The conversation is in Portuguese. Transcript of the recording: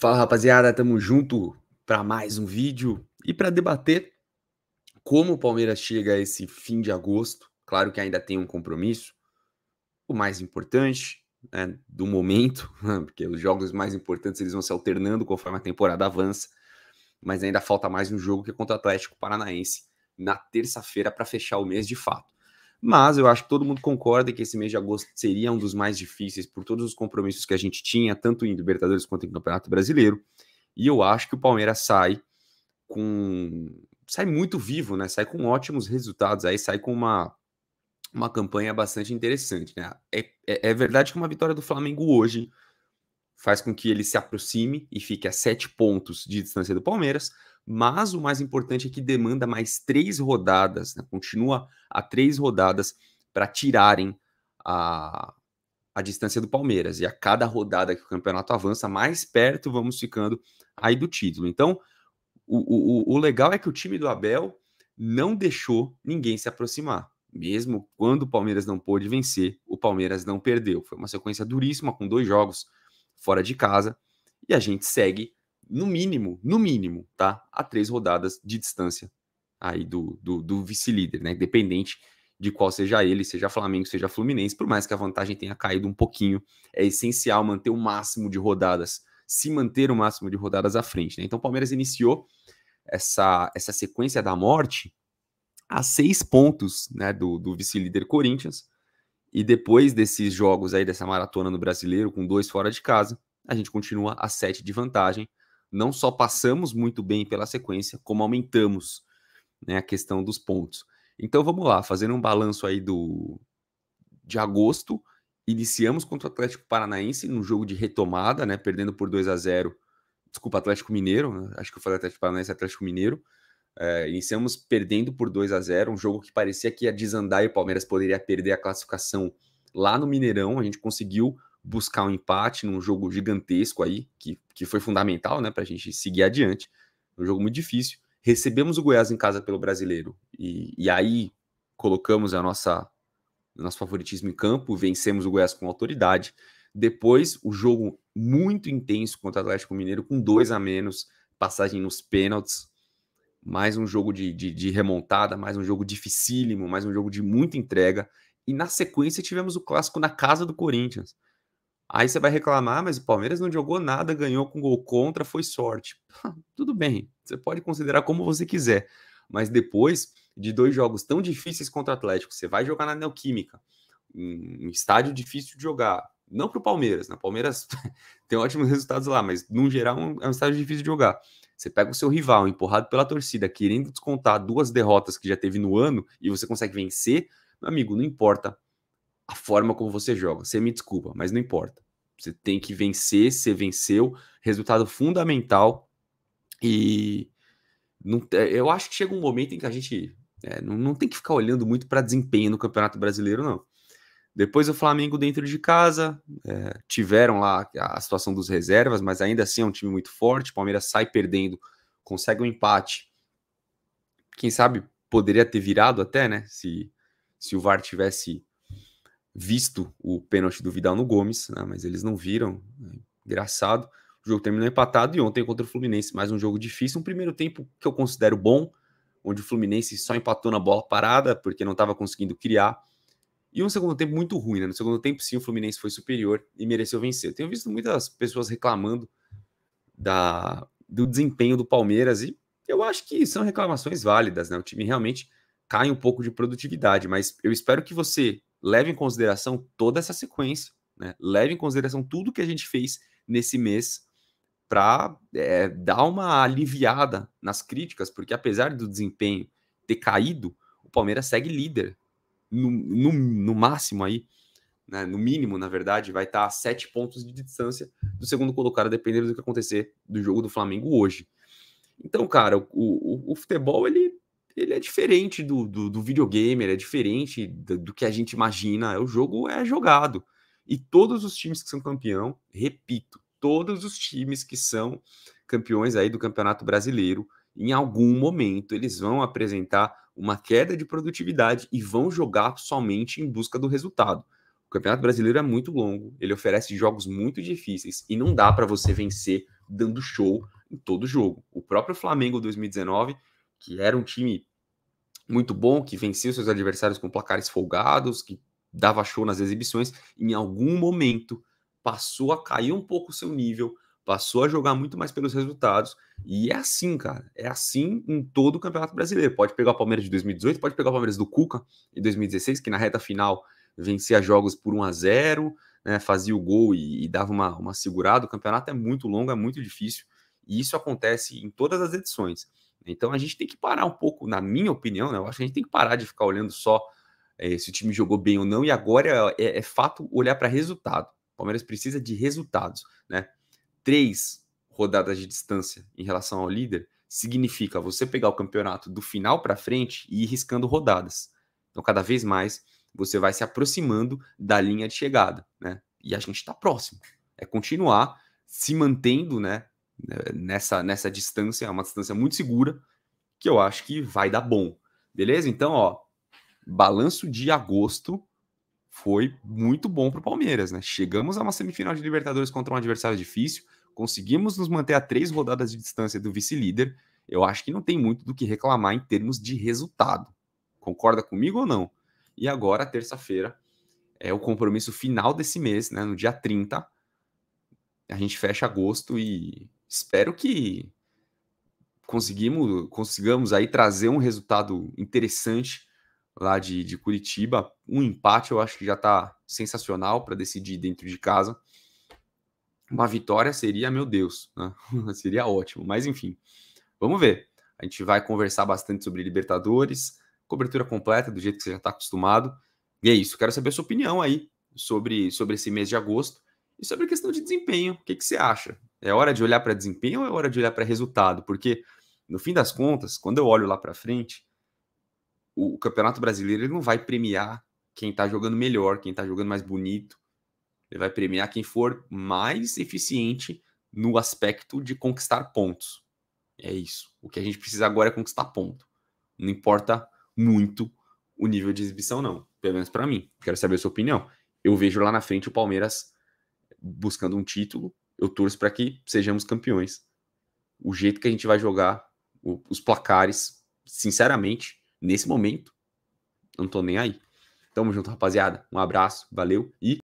Fala rapaziada, tamo junto para mais um vídeo e para debater como o Palmeiras chega a esse fim de agosto. Claro que ainda tem um compromisso, o mais importante né, do momento, porque os jogos mais importantes eles vão se alternando conforme a temporada avança, mas ainda falta mais um jogo que é contra o Atlético Paranaense na terça-feira para fechar o mês de fato. Mas eu acho que todo mundo concorda que esse mês de agosto seria um dos mais difíceis por todos os compromissos que a gente tinha, tanto em Libertadores quanto em Campeonato Brasileiro. E eu acho que o Palmeiras sai com sai muito vivo, né? Sai com ótimos resultados, aí sai com uma uma campanha bastante interessante, né? É, é, é verdade que uma vitória do Flamengo hoje faz com que ele se aproxime e fique a sete pontos de distância do Palmeiras, mas o mais importante é que demanda mais três rodadas, né? continua a três rodadas para tirarem a, a distância do Palmeiras. E a cada rodada que o campeonato avança, mais perto vamos ficando aí do título. Então, o, o, o legal é que o time do Abel não deixou ninguém se aproximar. Mesmo quando o Palmeiras não pôde vencer, o Palmeiras não perdeu. Foi uma sequência duríssima com dois jogos fora de casa e a gente segue no mínimo, no mínimo, tá? A três rodadas de distância aí do, do, do vice-líder, né? Dependente de qual seja ele, seja Flamengo, seja Fluminense, por mais que a vantagem tenha caído um pouquinho, é essencial manter o máximo de rodadas, se manter o máximo de rodadas à frente. Né? Então o Palmeiras iniciou essa, essa sequência da morte a seis pontos né, do, do vice-líder Corinthians, e depois desses jogos aí, dessa maratona no brasileiro, com dois fora de casa, a gente continua a sete de vantagem, não só passamos muito bem pela sequência, como aumentamos né, a questão dos pontos. Então vamos lá, fazendo um balanço aí do de agosto, iniciamos contra o Atlético Paranaense num jogo de retomada, né, perdendo por 2 a 0. Desculpa, Atlético Mineiro, né, acho que eu falei Atlético Paranaense, Atlético Mineiro. É, iniciamos perdendo por 2 a 0, um jogo que parecia que ia desandar e o Palmeiras poderia perder a classificação lá no Mineirão. A gente conseguiu buscar um empate num jogo gigantesco aí, que, que foi fundamental, né, para a gente seguir adiante. Um jogo muito difícil. Recebemos o Goiás em casa pelo brasileiro e, e aí colocamos a nossa nosso favoritismo em campo, vencemos o Goiás com autoridade. Depois, o jogo muito intenso contra o Atlético Mineiro, com dois a menos, passagem nos pênaltis. Mais um jogo de, de, de remontada, mais um jogo dificílimo, mais um jogo de muita entrega. E na sequência tivemos o clássico na casa do Corinthians. Aí você vai reclamar, mas o Palmeiras não jogou nada, ganhou com gol contra, foi sorte. Tudo bem, você pode considerar como você quiser. Mas depois de dois jogos tão difíceis contra o Atlético, você vai jogar na Neoquímica, um estádio difícil de jogar. Não para o Palmeiras, né? O Palmeiras tem ótimos resultados lá, mas no geral é, é um estádio difícil de jogar. Você pega o seu rival, empurrado pela torcida, querendo descontar duas derrotas que já teve no ano e você consegue vencer, meu amigo, não importa a forma como você joga. Você me desculpa, mas não importa. Você tem que vencer, você venceu, resultado fundamental. E não, eu acho que chega um momento em que a gente é, não, não tem que ficar olhando muito para desempenho no Campeonato Brasileiro, não. Depois o Flamengo dentro de casa, é, tiveram lá a situação dos reservas, mas ainda assim é um time muito forte. Palmeiras sai perdendo, consegue um empate. Quem sabe poderia ter virado até, né? Se, se o VAR tivesse visto o pênalti do Vidal no Gomes, né? mas eles não viram. Né? Engraçado. O jogo terminou empatado e ontem contra o Fluminense, mais um jogo difícil. Um primeiro tempo que eu considero bom, onde o Fluminense só empatou na bola parada porque não estava conseguindo criar. E um segundo tempo muito ruim, né? No segundo tempo, sim, o Fluminense foi superior e mereceu vencer. Eu tenho visto muitas pessoas reclamando da, do desempenho do Palmeiras e eu acho que são reclamações válidas, né? O time realmente cai um pouco de produtividade, mas eu espero que você leve em consideração toda essa sequência, né? leve em consideração tudo que a gente fez nesse mês para é, dar uma aliviada nas críticas, porque apesar do desempenho ter caído, o Palmeiras segue líder, no, no, no máximo aí, né? no mínimo, na verdade, vai estar tá a sete pontos de distância do segundo colocado, dependendo do que acontecer do jogo do Flamengo hoje. Então, cara, o, o, o futebol ele ele é diferente do, do, do videogame, é diferente do, do, que a gente imagina. O jogo é jogado. E todos os times que são campeão, repito, todos os times que são campeões aí do Campeonato Brasileiro, em algum momento eles vão apresentar uma queda de produtividade e vão jogar somente em busca do resultado. O Campeonato Brasileiro é muito longo, ele oferece jogos muito difíceis e não dá para você vencer dando show em todo jogo. O próprio Flamengo 2019 que era um time muito bom, que vencia os seus adversários com placares folgados, que dava show nas exibições, em algum momento passou a cair um pouco o seu nível, passou a jogar muito mais pelos resultados, e é assim, cara, é assim em todo o Campeonato Brasileiro. Pode pegar o Palmeiras de 2018, pode pegar o Palmeiras do Cuca em 2016, que na reta final vencia jogos por 1 a 0, né, fazia o gol e, e dava uma, uma segurada. O campeonato é muito longo, é muito difícil, e isso acontece em todas as edições. Então a gente tem que parar um pouco, na minha opinião, né? Eu acho que a gente tem que parar de ficar olhando só é, se o time jogou bem ou não, e agora é, é fato olhar para resultado. O Palmeiras precisa de resultados, né? Três rodadas de distância em relação ao líder significa você pegar o campeonato do final para frente e ir riscando rodadas. Então, cada vez mais você vai se aproximando da linha de chegada, né? E a gente está próximo. É continuar se mantendo, né? nessa, nessa distância, é uma distância muito segura, que eu acho que vai dar bom. Beleza? Então, ó, balanço de agosto foi muito bom para o Palmeiras, né? Chegamos a uma semifinal de Libertadores contra um adversário difícil, conseguimos nos manter a três rodadas de distância do vice-líder. Eu acho que não tem muito do que reclamar em termos de resultado. Concorda comigo ou não? E agora, terça-feira, é o compromisso final desse mês, né? No dia 30, a gente fecha agosto e espero que conseguimos, consigamos aí trazer um resultado interessante lá de, de Curitiba. Um empate eu acho que já está sensacional para decidir dentro de casa. Uma vitória seria, meu Deus, né? seria ótimo. Mas enfim, vamos ver. A gente vai conversar bastante sobre Libertadores, cobertura completa, do jeito que você já está acostumado. E é isso, quero saber a sua opinião aí sobre, sobre esse mês de agosto e sobre a questão de desempenho. O que, que você acha? É hora de olhar para desempenho ou é hora de olhar para resultado? Porque, no fim das contas, quando eu olho lá para frente, o, Campeonato Brasileiro ele não vai premiar quem está jogando melhor, quem está jogando mais bonito. Ele vai premiar quem for mais eficiente no aspecto de conquistar pontos. É isso. O que a gente precisa agora é conquistar ponto. Não importa muito o nível de exibição, não. Pelo menos para mim. Quero saber a sua opinião. Eu vejo lá na frente o Palmeiras buscando um título eu torço para que sejamos campeões. O jeito que a gente vai jogar, o, os placares, sinceramente, nesse momento, não tô nem aí. Tamo junto, rapaziada. Um abraço, valeu e.